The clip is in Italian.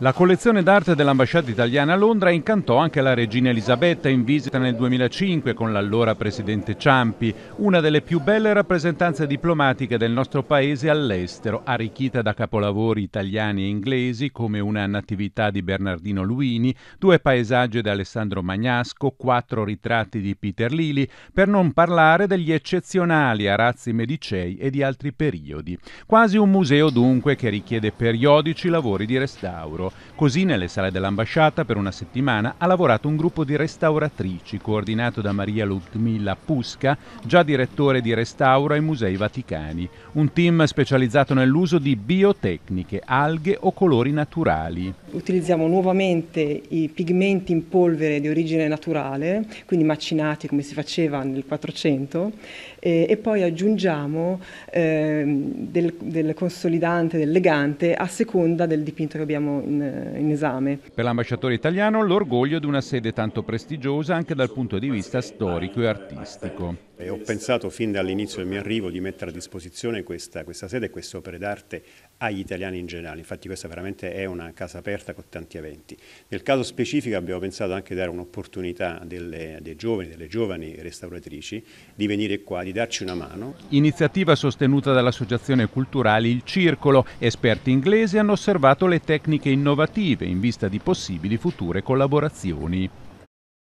La collezione d'arte dell'ambasciata italiana a Londra incantò anche la regina Elisabetta in visita nel 2005 con l'allora presidente Ciampi, una delle più belle rappresentanze diplomatiche del nostro paese all'estero, arricchita da capolavori italiani e inglesi come una natività di Bernardino Luini, due paesaggi di Alessandro Magnasco, quattro ritratti di Peter Lili, per non parlare degli eccezionali arazzi medicei e di altri periodi. Quasi un museo dunque che richiede periodici lavori di restauro euro. Così nelle sale dell'ambasciata per una settimana ha lavorato un gruppo di restauratrici coordinato da Maria Ludmilla Pusca, già direttore di restauro ai Musei Vaticani, un team specializzato nell'uso di biotecniche, alghe o colori naturali. Utilizziamo nuovamente i pigmenti in polvere di origine naturale, quindi macinati come si faceva nel 400, e, e poi aggiungiamo eh, del, del consolidante, del legante a seconda del dipinto che abbiamo in, in esame. Per l'ambasciatore italiano l'orgoglio di una sede tanto prestigiosa anche dal punto di vista storico e artistico. E ho pensato fin dall'inizio del mio arrivo di mettere a disposizione questa, questa sede e queste opere d'arte agli italiani in generale, infatti questa veramente è una casa aperta con tanti eventi. Nel caso specifico abbiamo pensato anche di dare un'opportunità delle, dei giovani, delle giovani restauratrici di venire qua, di darci una mano. Iniziativa sostenuta dall'Associazione Culturali Il Circolo, esperti inglesi hanno osservato le tecniche in innovative in vista di possibili future collaborazioni.